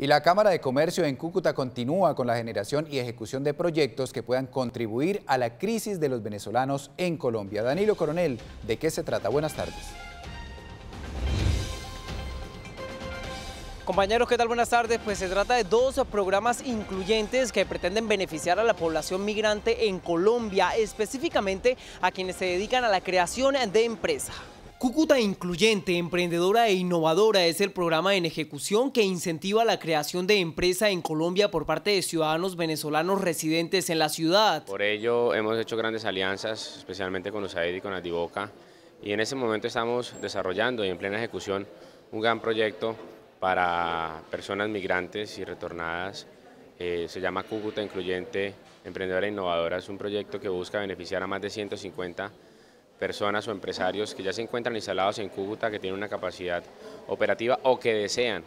Y la Cámara de Comercio en Cúcuta continúa con la generación y ejecución de proyectos que puedan contribuir a la crisis de los venezolanos en Colombia. Danilo Coronel, ¿de qué se trata? Buenas tardes. Compañeros, ¿qué tal? Buenas tardes. Pues se trata de dos programas incluyentes que pretenden beneficiar a la población migrante en Colombia, específicamente a quienes se dedican a la creación de empresas. Cúcuta Incluyente, Emprendedora e Innovadora es el programa en ejecución que incentiva la creación de empresa en Colombia por parte de ciudadanos venezolanos residentes en la ciudad. Por ello hemos hecho grandes alianzas, especialmente con USAID y con Adivoca, y en ese momento estamos desarrollando y en plena ejecución un gran proyecto para personas migrantes y retornadas. Eh, se llama Cúcuta Incluyente, Emprendedora e Innovadora. Es un proyecto que busca beneficiar a más de 150 personas o empresarios que ya se encuentran instalados en Cúcuta, que tienen una capacidad operativa o que desean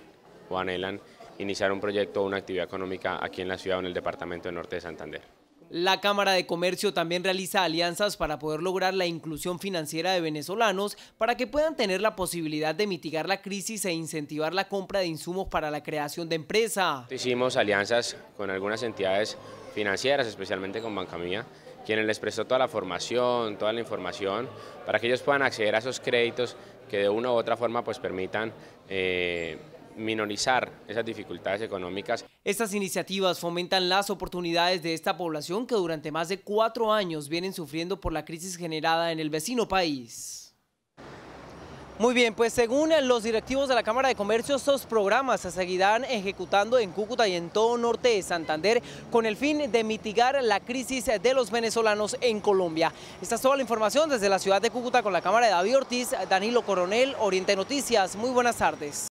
o anhelan iniciar un proyecto o una actividad económica aquí en la ciudad o en el departamento del norte de Santander. La Cámara de Comercio también realiza alianzas para poder lograr la inclusión financiera de venezolanos para que puedan tener la posibilidad de mitigar la crisis e incentivar la compra de insumos para la creación de empresa. Hicimos alianzas con algunas entidades financieras, especialmente con Banca Mía quienes les prestó toda la formación, toda la información, para que ellos puedan acceder a esos créditos que de una u otra forma pues permitan eh, minorizar esas dificultades económicas. Estas iniciativas fomentan las oportunidades de esta población que durante más de cuatro años vienen sufriendo por la crisis generada en el vecino país. Muy bien, pues según los directivos de la Cámara de Comercio, estos programas se seguirán ejecutando en Cúcuta y en todo norte de Santander con el fin de mitigar la crisis de los venezolanos en Colombia. Esta es toda la información desde la ciudad de Cúcuta con la Cámara de David Ortiz, Danilo Coronel, Oriente Noticias. Muy buenas tardes.